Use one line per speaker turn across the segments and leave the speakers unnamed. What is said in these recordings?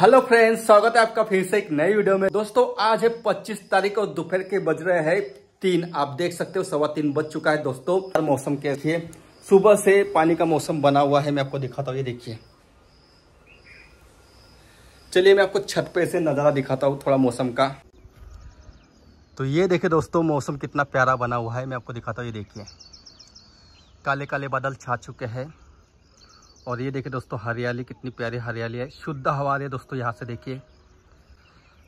Hello friends स्वागत है आपका फिर से एक नई वीडियो में दोस्तों आज है 25 तारीख और दोपहर के बज रहे हैं तीन आप देख सकते हो सवा तीन बज चुका है दोस्तों मौसम के है सुबह से पानी का मौसम बना हुआ है मैं आपको दिखाता हूँ ये देखिए चलिए मैं आपको छत पे से नज़ारा दिखाता हूँ थोड़ा मौसम का तो ये देखे दोस्तों मौसम कितना प्यारा बना हुआ है मैं आपको दिखाता हूँ ये देखिए काले काले बादल छा चुके हैं और ये देखिए दोस्तों हरियाली कितनी प्यारी हरियाली है शुद्ध हवा आ है दोस्तों यहाँ से देखिए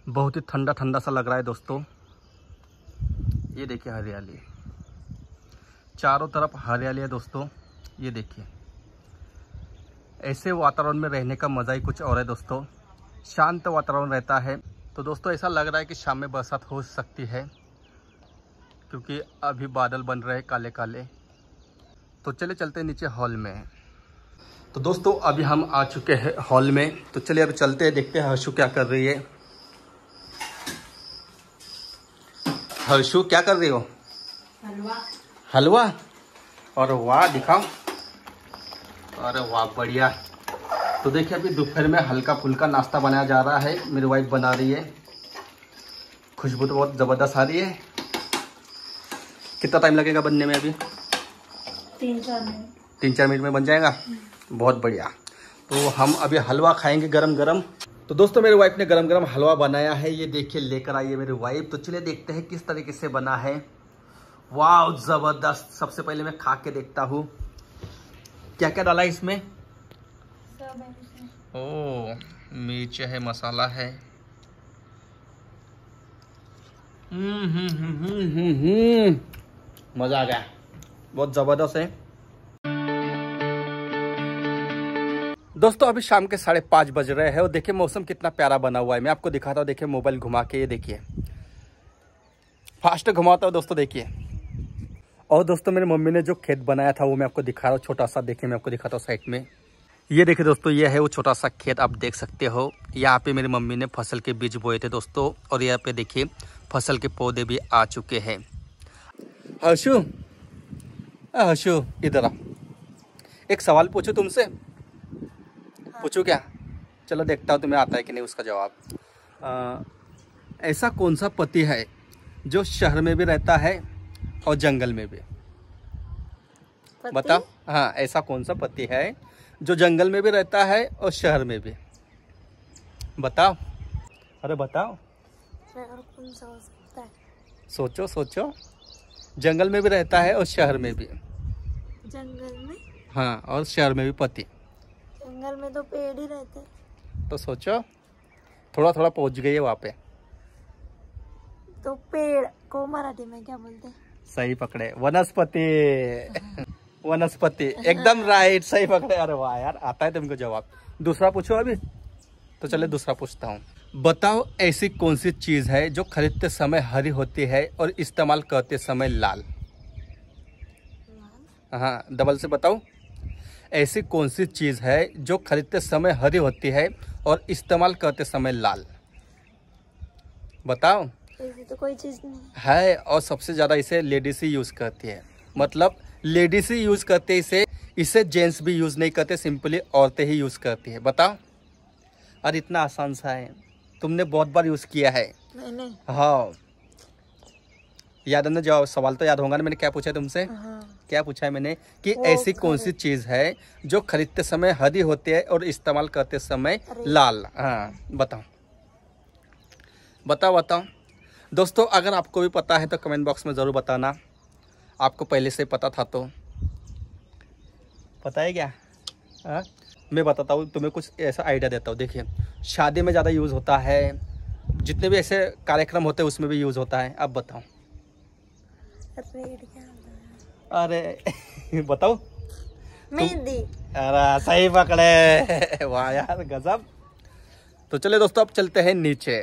बहुत ही ठंडा ठंडा सा लग रहा है दोस्तों ये देखिए हरियाली चारों तरफ हरियाली है दोस्तों ये देखिए ऐसे वातावरण में रहने का मज़ा ही कुछ और है दोस्तों शांत वातावरण रहता है तो दोस्तों ऐसा लग रहा है कि शाम में बरसात हो सकती है क्योंकि अभी बादल बन रहे काले काले तो चले चलते नीचे हॉल में तो दोस्तों अभी हम आ चुके हैं हॉल में तो चलिए अब चलते हैं देखते हैं हर्षु क्या कर रही है हर्षु क्या कर रही हो हलवा हलवा और वाह दिखाओ अरे वाह बढ़िया तो देखिए अभी दोपहर में हल्का फुल्का नाश्ता बनाया जा रहा है मेरी वाइफ बना रही है खुशबू तो बहुत ज़बरदस्त आ रही है कितना टाइम लगेगा बनने में अभी तीन चार मिनट तीन चार मिनट में बन जाएगा हम्म। बहुत बढ़िया तो हम अभी हलवा खाएंगे गरम गरम तो दोस्तों मेरी वाइफ ने गरम गरम हलवा बनाया है ये देखिए लेकर आई है मेरी वाइफ तो चलिए देखते हैं किस तरीके से बना है वाह ज़बरदस्त सबसे पहले मैं खा के देखता हूँ क्या क्या डाला इसमें ओ मिर्च है मसाला है हम्म, हम्म, हम्म, मज़ा आ गया बहुत ज़बरदस्त है दोस्तों अभी शाम के साढ़े पाँच बज रहे हैं और देखिए मौसम कितना प्यारा बना हुआ है मैं आपको दिखाता हूँ देखिए मोबाइल घुमा के ये देखिए फास्ट घुमाता हूँ दोस्तों देखिए और दोस्तों मेरी मम्मी ने जो खेत बनाया था वो मैं आपको दिखा रहा हूँ छोटा सा देखिए मैं आपको दिखाता हूँ साइड में ये देखिए दोस्तों ये है वो छोटा सा खेत आप देख सकते हो यहाँ पे मेरी मम्मी ने फसल के बीज बोए थे दोस्तों और यहाँ पे देखिए फसल के पौधे भी आ चुके हैं हर्षु हर्षु इधर एक सवाल पूछो तुमसे हाँ। पूछो क्या चलो देखता हूँ तुम्हें आता है कि नहीं उसका जवाब ऐसा कौन सा पति है जो शहर में भी रहता है और जंगल में भी बताओ हाँ ऐसा कौन सा पति है जो जंगल में भी रहता है और शहर में भी बताओ अरे बताओ सोचो सोचो जंगल में भी रहता है और शहर में भी जंगल में हाँ और शहर में भी पति जंगल में तो पेड़ ही रहते तो सोचो थोड़ा थोड़ा पहुंच गई है वहाँ पे तो पेड़ को मराठी में क्या बोलते सही पकड़े वनस्पति वनस्पति एकदम राइट सही पकड़े अरे वाह यार आता है तुमको जवाब दूसरा पूछो अभी तो चले दूसरा पूछता हूँ बताओ ऐसी कौन सी चीज है जो खरीदते समय हरी होती है और इस्तेमाल करते समय लाल हाँ डबल से बताओ ऐसी कौन सी चीज़ है जो खरीदते समय हरी होती है और इस्तेमाल करते समय लाल बताओ तो कोई चीज़ नहीं है और सबसे ज़्यादा इसे लेडीज ही यूज़ करती है मतलब लेडीज ही यूज़ करते इसे इसे जेंट्स भी यूज़ नहीं करते सिंपली औरतें ही यूज़ करती है बताओ अरे इतना आसान सा है तुमने बहुत बार यूज़ किया है नहीं नहीं हाँ याद है ना जवाब सवाल तो याद होगा ना मैंने क्या पूछा तुमसे हाँ। क्या पूछा है मैंने कि ऐसी तो कौन सी चीज है जो खरीदते समय हरी होती है और इस्तेमाल करते समय लाल हाँ बताओ बताओ बताओ दोस्तों अगर आपको भी पता है तो कमेंट बॉक्स में ज़रूर बताना आपको पहले से पता था तो पता है क्या आ? हाँ? मैं बताता हूँ तुम्हें कुछ ऐसा आइडिया देता हूँ देखिए शादी में ज़्यादा यूज़ होता है जितने भी ऐसे कार्यक्रम होते हैं उसमें भी यूज़ होता है अब बताओ अरे बताओ मेहंदी अरे सही पकड़े वाह यार गजब तो चले दोस्तों अब चलते हैं नीचे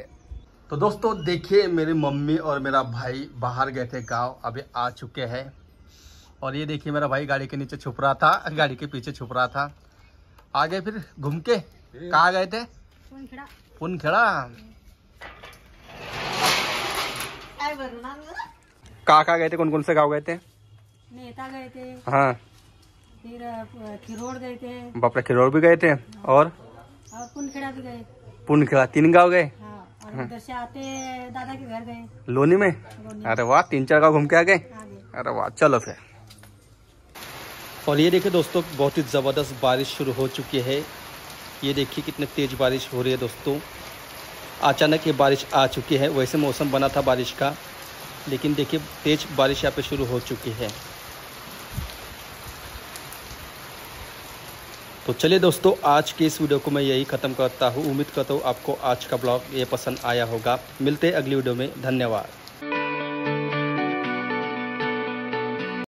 तो दोस्तों देखिए मेरी मम्मी और मेरा भाई बाहर गए थे गांव अभी आ चुके हैं और ये देखिए मेरा भाई गाड़ी के नीचे छुप रहा था गाड़ी के पीछे छुप रहा था आ गए फिर घूम के कहा गए थे पुनखेड़ा कहाँ कहाँ गए थे कौन कौन से गाँव गए थे नेता गए थे हाँ फिर खिरोड़ गए थे खिरोड़ भी गए थे और पुनखेड़ा भी गए पुनखेड़ा तीन गाँव गए हाँ। गए लोनी में अरे वाह तीन चार गाँव घूम के आ गए अरे वाह चलो फिर और ये देखिए दोस्तों बहुत ही ज़बरदस्त बारिश शुरू हो चुकी है ये देखिए कितने तेज़ बारिश हो रही है दोस्तों अचानक ये बारिश आ चुकी है वैसे मौसम बना था बारिश का लेकिन देखिए तेज़ बारिश यहाँ पे शुरू हो चुकी है तो चलिए दोस्तों आज के इस वीडियो को मैं यही ख़त्म करता हूँ उम्मीद करता हूँ आपको आज का ब्लॉग ये पसंद आया होगा मिलते हैं अगली वीडियो में धन्यवाद